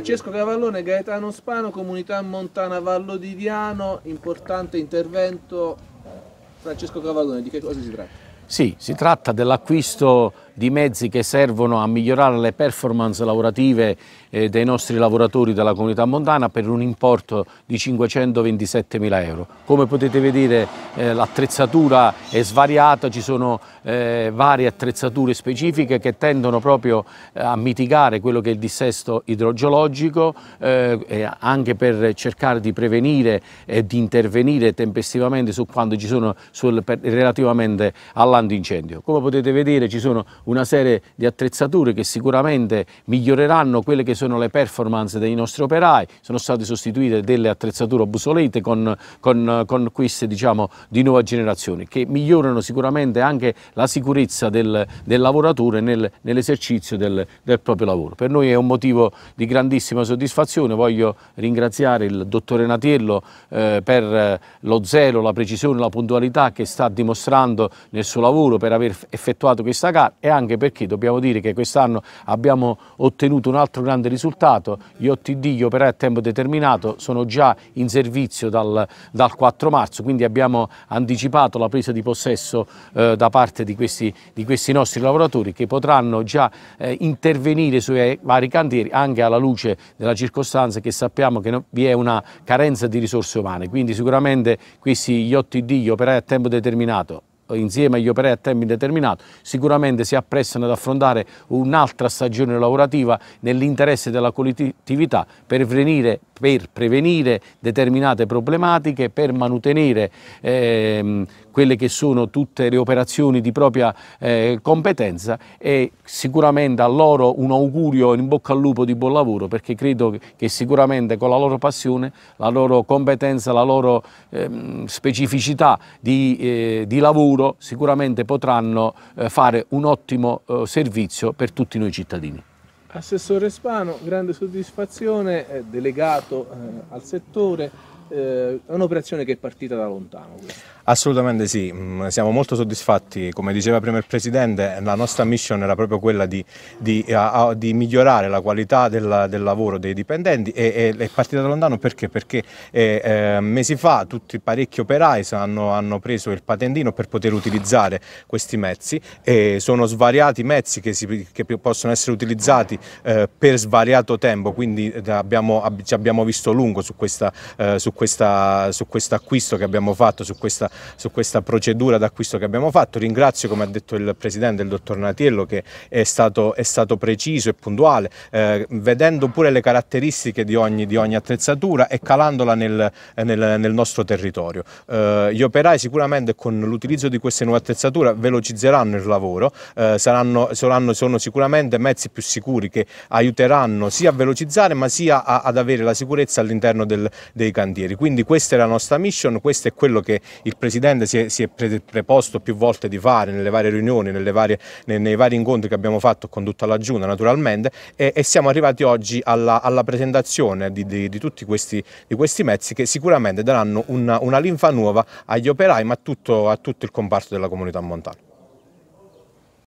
Francesco Cavallone, Gaetano Spano, Comunità Montana Vallo di Diano, importante intervento. Francesco Cavallone, di che cosa si tratta? Sì, si tratta dell'acquisto di mezzi che servono a migliorare le performance lavorative eh, dei nostri lavoratori della comunità montana per un importo di 527 mila euro. Come potete vedere eh, l'attrezzatura è svariata, ci sono eh, varie attrezzature specifiche che tendono proprio eh, a mitigare quello che è il dissesto idrogeologico, eh, e anche per cercare di prevenire e di intervenire tempestivamente su quando ci sono sul, per, relativamente all'antincendio. Come potete vedere ci sono una serie di attrezzature che sicuramente miglioreranno quelle che sono le performance dei nostri operai, sono state sostituite delle attrezzature obsolete con, con, con queste diciamo, di nuova generazione che migliorano sicuramente anche la sicurezza del, del lavoratore nel, nell'esercizio del, del proprio lavoro. Per noi è un motivo di grandissima soddisfazione, voglio ringraziare il dottore Natiello eh, per eh, lo zelo, la precisione, la puntualità che sta dimostrando nel suo lavoro per aver effettuato questa gara e anche perché dobbiamo dire che quest'anno abbiamo ottenuto un altro grande risultato, gli OTD, gli operai a tempo determinato, sono già in servizio dal, dal 4 marzo, quindi abbiamo anticipato la presa di possesso eh, da parte di questi, di questi, nostri lavoratori che potranno già eh, intervenire sui vari cantieri anche alla luce della circostanza che sappiamo che vi è una carenza di risorse umane, quindi sicuramente questi gli OTD, gli operai a tempo determinato, insieme agli operai a tempo indeterminato, sicuramente si apprestano ad affrontare un'altra stagione lavorativa nell'interesse della collettività per, venire, per, prevenire determinate problematiche, per mantenere ehm, quelle che sono tutte le operazioni di propria eh, competenza e sicuramente a loro un augurio in bocca al lupo di buon lavoro perché credo che sicuramente con la loro passione, la loro competenza, la loro ehm, specificità di, eh, di lavoro futuro sicuramente potranno eh, fare un ottimo eh, servizio per tutti noi cittadini. Assessore Spano, grande soddisfazione, delegato eh, al settore, eh, è un'operazione che è partita da lontano. Questa. Assolutamente sì, mm, siamo molto soddisfatti, come diceva prima il Presidente, la nostra mission era proprio quella di, di, a, di migliorare la qualità del, del, lavoro dei dipendenti e, e è partita da lontano perché? Perché eh, eh mesi fa tutti parecchi operai hanno, hanno, preso il patentino per poter utilizzare questi mezzi e sono svariati mezzi che, si, che possono essere utilizzati eh, per svariato tempo, quindi eh, abbiamo, ci abbiamo visto lungo su questa, eh, su questa, su questo acquisto che abbiamo fatto, su questa, su questa procedura d'acquisto che abbiamo fatto. Ringrazio, come ha detto il Presidente, il Dottor Natiello, che è stato, è stato preciso e puntuale, eh, vedendo pure le caratteristiche di ogni, di ogni attrezzatura e calandola nel, nel, nel nostro territorio. Eh, gli operai sicuramente con l'utilizzo di queste nuove attrezzature velocizzeranno il lavoro, eh, saranno, saranno, sono sicuramente mezzi più sicuri che aiuteranno sia a velocizzare ma sia a, ad avere la sicurezza all'interno dei cantieri cantieri. Quindi questa è la nostra mission, questo è quello che il Presidente si è, si è pre preposto più volte di fare nelle varie riunioni, nelle varie, nei, nei, vari incontri che abbiamo fatto con tutta la Giunta naturalmente e, e siamo arrivati oggi alla, alla presentazione di, di, di tutti questi, di questi, mezzi che sicuramente daranno una, una linfa nuova agli operai ma tutto, a tutto il comparto della comunità montana.